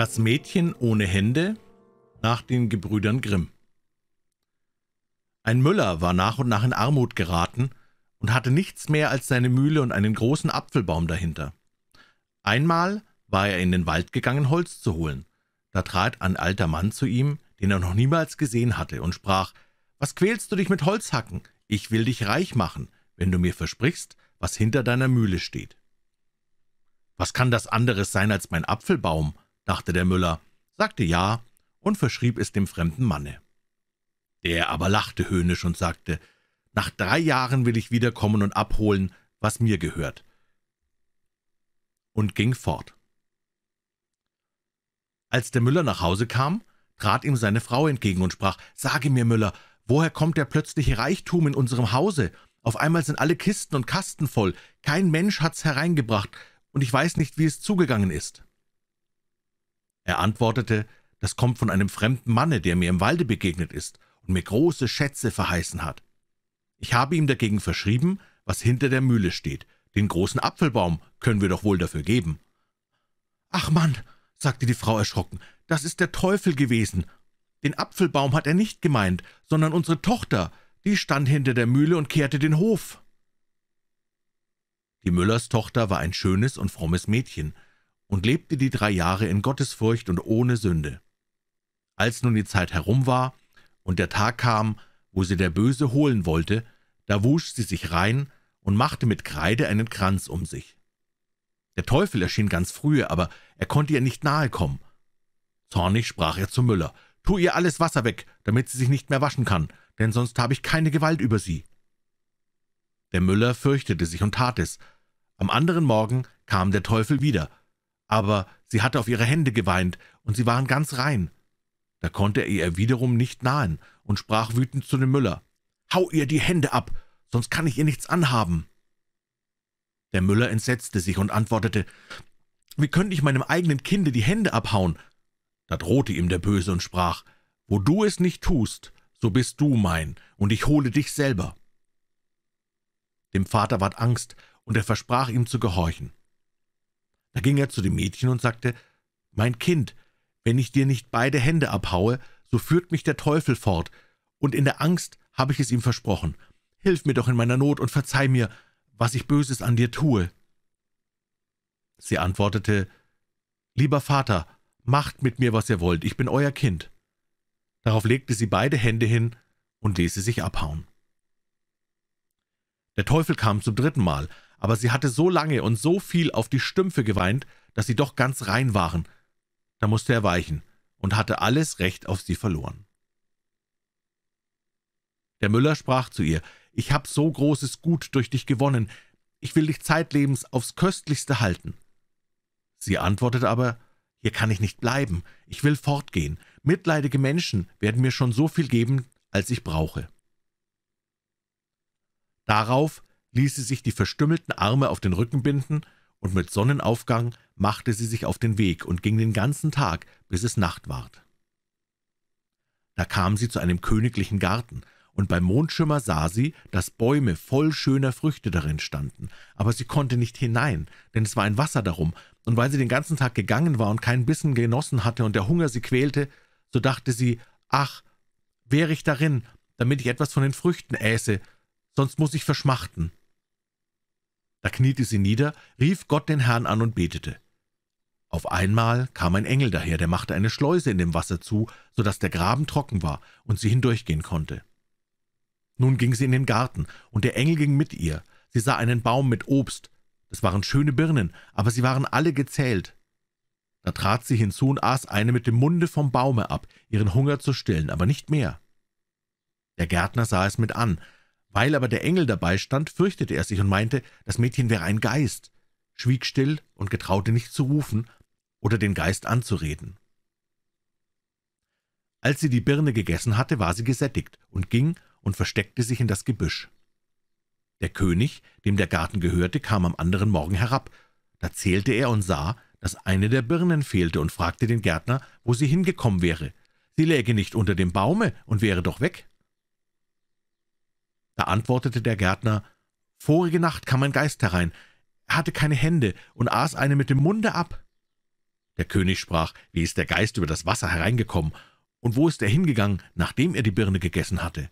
Das Mädchen ohne Hände nach den Gebrüdern Grimm. Ein Müller war nach und nach in Armut geraten und hatte nichts mehr als seine Mühle und einen großen Apfelbaum dahinter. Einmal war er in den Wald gegangen, Holz zu holen. Da trat ein alter Mann zu ihm, den er noch niemals gesehen hatte, und sprach, »Was quälst du dich mit Holzhacken? Ich will dich reich machen, wenn du mir versprichst, was hinter deiner Mühle steht.« »Was kann das anderes sein als mein Apfelbaum?« dachte der Müller, sagte ja und verschrieb es dem fremden Manne. Der aber lachte höhnisch und sagte, nach drei Jahren will ich wiederkommen und abholen, was mir gehört. Und ging fort. Als der Müller nach Hause kam, trat ihm seine Frau entgegen und sprach, »Sage mir, Müller, woher kommt der plötzliche Reichtum in unserem Hause? Auf einmal sind alle Kisten und Kasten voll, kein Mensch hat's hereingebracht, und ich weiß nicht, wie es zugegangen ist.« er antwortete, das kommt von einem fremden Manne, der mir im Walde begegnet ist und mir große Schätze verheißen hat. Ich habe ihm dagegen verschrieben, was hinter der Mühle steht. Den großen Apfelbaum können wir doch wohl dafür geben.« »Ach Mann«, sagte die Frau erschrocken, »das ist der Teufel gewesen. Den Apfelbaum hat er nicht gemeint, sondern unsere Tochter, die stand hinter der Mühle und kehrte den Hof.« Die Müllers Tochter war ein schönes und frommes Mädchen, und lebte die drei Jahre in Gottesfurcht und ohne Sünde. Als nun die Zeit herum war und der Tag kam, wo sie der Böse holen wollte, da wusch sie sich rein und machte mit Kreide einen Kranz um sich. Der Teufel erschien ganz früh, aber er konnte ihr nicht nahe kommen. Zornig sprach er zu Müller, »Tu ihr alles Wasser weg, damit sie sich nicht mehr waschen kann, denn sonst habe ich keine Gewalt über sie.« Der Müller fürchtete sich und tat es. Am anderen Morgen kam der Teufel wieder aber sie hatte auf ihre Hände geweint, und sie waren ganz rein. Da konnte er ihr wiederum nicht nahen und sprach wütend zu dem Müller. »Hau ihr die Hände ab, sonst kann ich ihr nichts anhaben.« Der Müller entsetzte sich und antwortete, »Wie könnte ich meinem eigenen Kinde die Hände abhauen?« Da drohte ihm der Böse und sprach, »Wo du es nicht tust, so bist du mein, und ich hole dich selber.« Dem Vater ward Angst, und er versprach ihm zu gehorchen. Da ging er zu dem Mädchen und sagte, »Mein Kind, wenn ich dir nicht beide Hände abhaue, so führt mich der Teufel fort, und in der Angst habe ich es ihm versprochen. Hilf mir doch in meiner Not und verzeih mir, was ich Böses an dir tue.« Sie antwortete, »Lieber Vater, macht mit mir, was ihr wollt, ich bin euer Kind.« Darauf legte sie beide Hände hin und ließ sie sich abhauen. Der Teufel kam zum dritten Mal, aber sie hatte so lange und so viel auf die Stümpfe geweint, dass sie doch ganz rein waren. Da musste er weichen und hatte alles Recht auf sie verloren. Der Müller sprach zu ihr, »Ich hab so großes Gut durch dich gewonnen, ich will dich zeitlebens aufs Köstlichste halten.« Sie antwortete aber, »Hier kann ich nicht bleiben, ich will fortgehen. Mitleidige Menschen werden mir schon so viel geben, als ich brauche.« Darauf ließ sie sich die verstümmelten Arme auf den Rücken binden, und mit Sonnenaufgang machte sie sich auf den Weg und ging den ganzen Tag, bis es Nacht ward. Da kam sie zu einem königlichen Garten, und beim Mondschimmer sah sie, dass Bäume voll schöner Früchte darin standen, aber sie konnte nicht hinein, denn es war ein Wasser darum, und weil sie den ganzen Tag gegangen war und keinen Bissen genossen hatte und der Hunger sie quälte, so dachte sie, ach, wäre ich darin, damit ich etwas von den Früchten äße, sonst muß ich verschmachten. Da kniete sie nieder, rief Gott den Herrn an und betete. Auf einmal kam ein Engel daher, der machte eine Schleuse in dem Wasser zu, so daß der Graben trocken war und sie hindurchgehen konnte. Nun ging sie in den Garten, und der Engel ging mit ihr. Sie sah einen Baum mit Obst. Das waren schöne Birnen, aber sie waren alle gezählt. Da trat sie hinzu und aß eine mit dem Munde vom Baume ab, ihren Hunger zu stillen, aber nicht mehr. Der Gärtner sah es mit an, weil aber der Engel dabei stand, fürchtete er sich und meinte, das Mädchen wäre ein Geist, schwieg still und getraute nicht zu rufen oder den Geist anzureden. Als sie die Birne gegessen hatte, war sie gesättigt und ging und versteckte sich in das Gebüsch. Der König, dem der Garten gehörte, kam am anderen Morgen herab. Da zählte er und sah, dass eine der Birnen fehlte und fragte den Gärtner, wo sie hingekommen wäre. Sie läge nicht unter dem Baume und wäre doch weg. Da antwortete der Gärtner, »Vorige Nacht kam ein Geist herein. Er hatte keine Hände und aß eine mit dem Munde ab.« Der König sprach, »Wie ist der Geist über das Wasser hereingekommen? Und wo ist er hingegangen, nachdem er die Birne gegessen hatte?«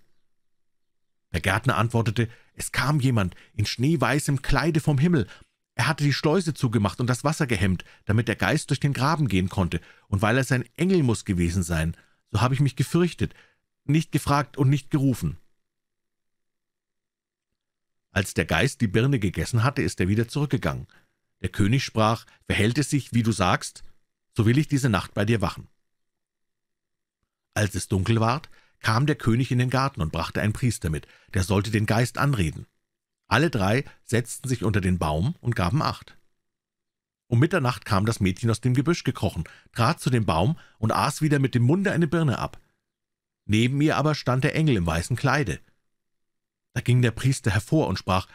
der Gärtner antwortete, es kam jemand in schneeweißem Kleide vom Himmel. Er hatte die Schleuse zugemacht und das Wasser gehemmt, damit der Geist durch den Graben gehen konnte, und weil er sein Engel muß gewesen sein, so habe ich mich gefürchtet, nicht gefragt und nicht gerufen. Als der Geist die Birne gegessen hatte, ist er wieder zurückgegangen. Der König sprach, »Verhält es sich, wie du sagst, so will ich diese Nacht bei dir wachen.« Als es dunkel ward, kam der König in den Garten und brachte einen Priester mit, der sollte den Geist anreden. Alle drei setzten sich unter den Baum und gaben Acht. Um Mitternacht kam das Mädchen aus dem Gebüsch gekrochen, trat zu dem Baum und aß wieder mit dem Munde eine Birne ab. Neben ihr aber stand der Engel im weißen Kleide. Da ging der Priester hervor und sprach,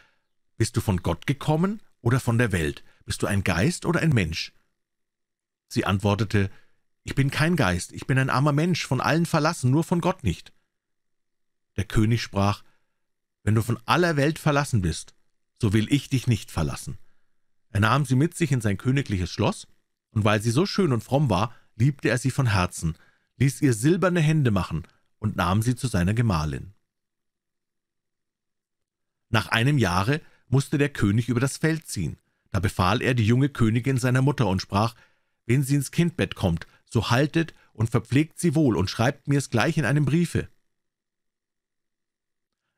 »Bist du von Gott gekommen oder von der Welt? Bist du ein Geist oder ein Mensch?« Sie antwortete, »Ich bin kein Geist, ich bin ein armer Mensch, von allen verlassen, nur von Gott nicht.« Der König sprach, »Wenn du von aller Welt verlassen bist, so will ich dich nicht verlassen.« Er nahm sie mit sich in sein königliches Schloss, und weil sie so schön und fromm war, liebte er sie von Herzen, ließ ihr silberne Hände machen und nahm sie zu seiner Gemahlin. Nach einem Jahre musste der König über das Feld ziehen. Da befahl er die junge Königin seiner Mutter und sprach, »Wenn sie ins Kindbett kommt, so haltet und verpflegt sie wohl und schreibt mir es gleich in einem Briefe.«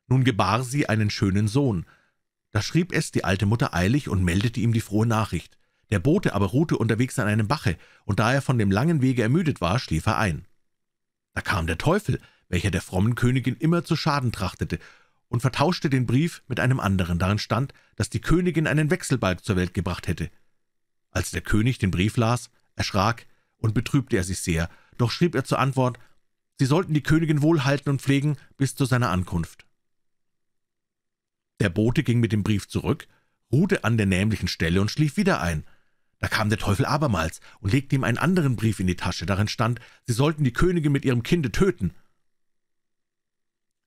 Nun gebar sie einen schönen Sohn. Da schrieb es die alte Mutter eilig und meldete ihm die frohe Nachricht. Der Bote aber ruhte unterwegs an einem Bache, und da er von dem langen Wege ermüdet war, schlief er ein. Da kam der Teufel, welcher der frommen Königin immer zu Schaden trachtete, und vertauschte den Brief mit einem anderen. Darin stand, dass die Königin einen Wechselbalg zur Welt gebracht hätte. Als der König den Brief las, erschrak und betrübte er sich sehr, doch schrieb er zur Antwort, sie sollten die Königin wohlhalten und pflegen bis zu seiner Ankunft. Der Bote ging mit dem Brief zurück, ruhte an der nämlichen Stelle und schlief wieder ein. Da kam der Teufel abermals und legte ihm einen anderen Brief in die Tasche, darin stand, sie sollten die Königin mit ihrem Kinde töten.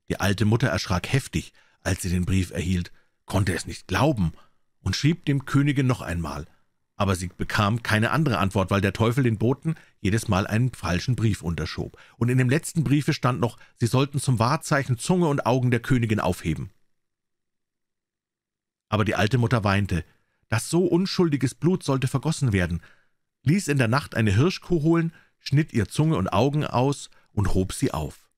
Die alte Mutter erschrak heftig, als sie den Brief erhielt, konnte es nicht glauben und schrieb dem Königin noch einmal, aber sie bekam keine andere Antwort, weil der Teufel den Boten jedes Mal einen falschen Brief unterschob. Und in dem letzten Briefe stand noch, sie sollten zum Wahrzeichen Zunge und Augen der Königin aufheben. Aber die alte Mutter weinte, dass so unschuldiges Blut sollte vergossen werden, ließ in der Nacht eine Hirschkuh holen, schnitt ihr Zunge und Augen aus und hob sie auf.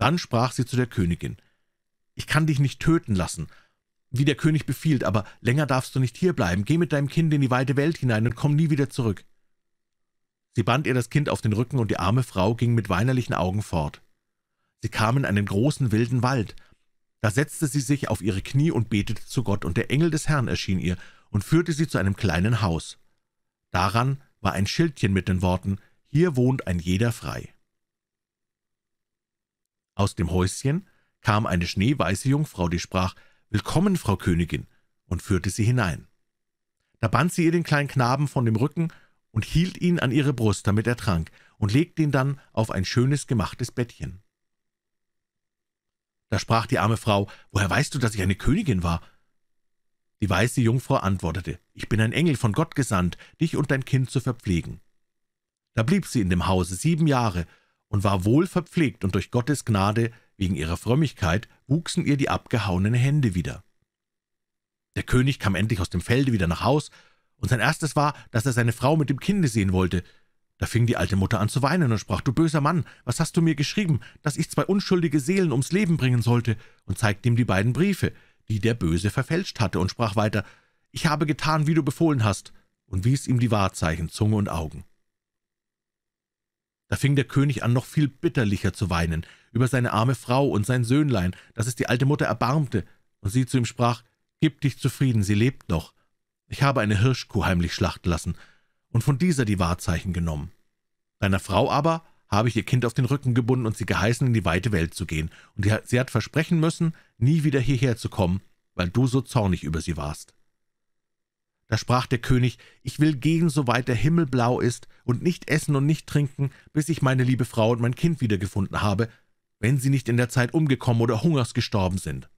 Dann sprach sie zu der Königin, »Ich kann dich nicht töten lassen, wie der König befiehlt, aber länger darfst du nicht hierbleiben. Geh mit deinem Kind in die weite Welt hinein und komm nie wieder zurück.« Sie band ihr das Kind auf den Rücken, und die arme Frau ging mit weinerlichen Augen fort. Sie kam in einen großen wilden Wald. Da setzte sie sich auf ihre Knie und betete zu Gott, und der Engel des Herrn erschien ihr und führte sie zu einem kleinen Haus. Daran war ein Schildchen mit den Worten, »Hier wohnt ein jeder frei.« aus dem Häuschen kam eine schneeweiße Jungfrau, die sprach, »Willkommen, Frau Königin«, und führte sie hinein. Da band sie ihr den kleinen Knaben von dem Rücken und hielt ihn an ihre Brust, damit er trank, und legte ihn dann auf ein schönes gemachtes Bettchen. Da sprach die arme Frau, »Woher weißt du, dass ich eine Königin war?« Die weiße Jungfrau antwortete, »Ich bin ein Engel von Gott gesandt, dich und dein Kind zu verpflegen.« Da blieb sie in dem Hause sieben Jahre und war wohl verpflegt, und durch Gottes Gnade wegen ihrer Frömmigkeit wuchsen ihr die abgehauenen Hände wieder. Der König kam endlich aus dem Felde wieder nach Haus, und sein erstes war, dass er seine Frau mit dem Kinde sehen wollte. Da fing die alte Mutter an zu weinen und sprach, »Du böser Mann, was hast du mir geschrieben, dass ich zwei unschuldige Seelen ums Leben bringen sollte?« und zeigte ihm die beiden Briefe, die der Böse verfälscht hatte, und sprach weiter, »Ich habe getan, wie du befohlen hast«, und wies ihm die Wahrzeichen, Zunge und Augen. Da fing der König an, noch viel bitterlicher zu weinen über seine arme Frau und sein Söhnlein, dass es die alte Mutter erbarmte, und sie zu ihm sprach, »Gib dich zufrieden, sie lebt noch. Ich habe eine Hirschkuh heimlich schlachten lassen und von dieser die Wahrzeichen genommen. Deiner Frau aber habe ich ihr Kind auf den Rücken gebunden und sie geheißen, in die weite Welt zu gehen, und sie hat versprechen müssen, nie wieder hierher zu kommen, weil du so zornig über sie warst.« da sprach der König, »Ich will gehen, soweit der Himmel blau ist, und nicht essen und nicht trinken, bis ich meine liebe Frau und mein Kind wiedergefunden habe, wenn sie nicht in der Zeit umgekommen oder hungers gestorben sind.«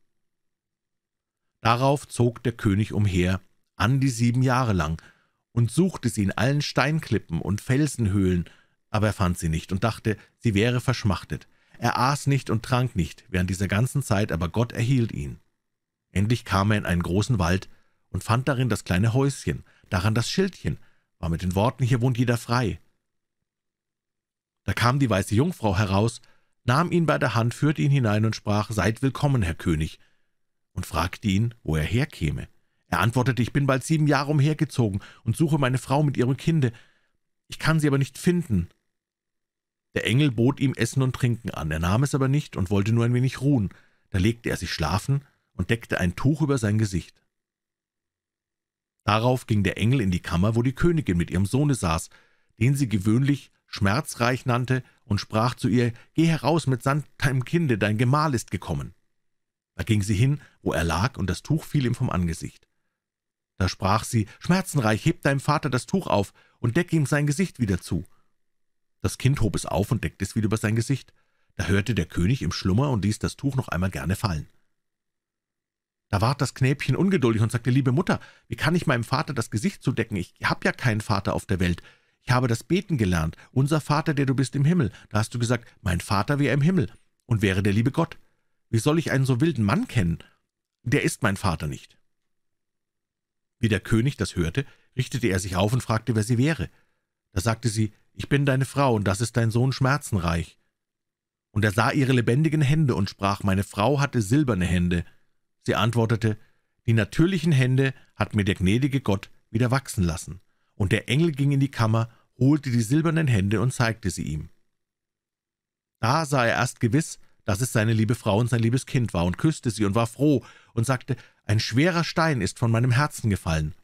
Darauf zog der König umher, an die sieben Jahre lang, und suchte sie in allen Steinklippen und Felsenhöhlen, aber er fand sie nicht und dachte, sie wäre verschmachtet. Er aß nicht und trank nicht, während dieser ganzen Zeit aber Gott erhielt ihn. Endlich kam er in einen großen Wald, und fand darin das kleine Häuschen, daran das Schildchen, war mit den Worten, hier wohnt jeder frei. Da kam die weiße Jungfrau heraus, nahm ihn bei der Hand, führte ihn hinein und sprach, »Seid willkommen, Herr König«, und fragte ihn, wo er herkäme. Er antwortete, »Ich bin bald sieben Jahre umhergezogen und suche meine Frau mit ihrem Kinde. Ich kann sie aber nicht finden.« Der Engel bot ihm Essen und Trinken an, er nahm es aber nicht und wollte nur ein wenig ruhen. Da legte er sich schlafen und deckte ein Tuch über sein Gesicht. Darauf ging der Engel in die Kammer, wo die Königin mit ihrem Sohne saß, den sie gewöhnlich schmerzreich nannte, und sprach zu ihr, »Geh heraus mit Sand deinem Kinde, dein Gemahl ist gekommen.« Da ging sie hin, wo er lag, und das Tuch fiel ihm vom Angesicht. Da sprach sie, »Schmerzenreich, heb deinem Vater das Tuch auf und deck ihm sein Gesicht wieder zu.« Das Kind hob es auf und deckte es wieder über sein Gesicht. Da hörte der König im Schlummer und ließ das Tuch noch einmal gerne fallen. Da ward das Knäbchen ungeduldig und sagte, »Liebe Mutter, wie kann ich meinem Vater das Gesicht zudecken? Ich habe ja keinen Vater auf der Welt. Ich habe das Beten gelernt. Unser Vater, der du bist im Himmel. Da hast du gesagt, mein Vater wäre im Himmel und wäre der liebe Gott. Wie soll ich einen so wilden Mann kennen? Der ist mein Vater nicht.« Wie der König das hörte, richtete er sich auf und fragte, wer sie wäre. Da sagte sie, »Ich bin deine Frau, und das ist dein Sohn schmerzenreich.« Und er sah ihre lebendigen Hände und sprach, »Meine Frau hatte silberne Hände.« Sie antwortete, die natürlichen Hände hat mir der gnädige Gott wieder wachsen lassen. Und der Engel ging in die Kammer, holte die silbernen Hände und zeigte sie ihm. Da sah er erst gewiss, dass es seine liebe Frau und sein liebes Kind war, und küsste sie und war froh und sagte, ein schwerer Stein ist von meinem Herzen gefallen.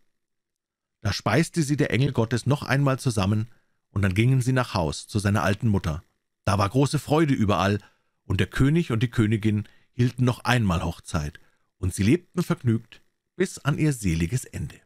Da speiste sie der Engel Gottes noch einmal zusammen, und dann gingen sie nach Haus zu seiner alten Mutter. Da war große Freude überall, und der König und die Königin hielten noch einmal Hochzeit, und sie lebten vergnügt bis an ihr seliges Ende.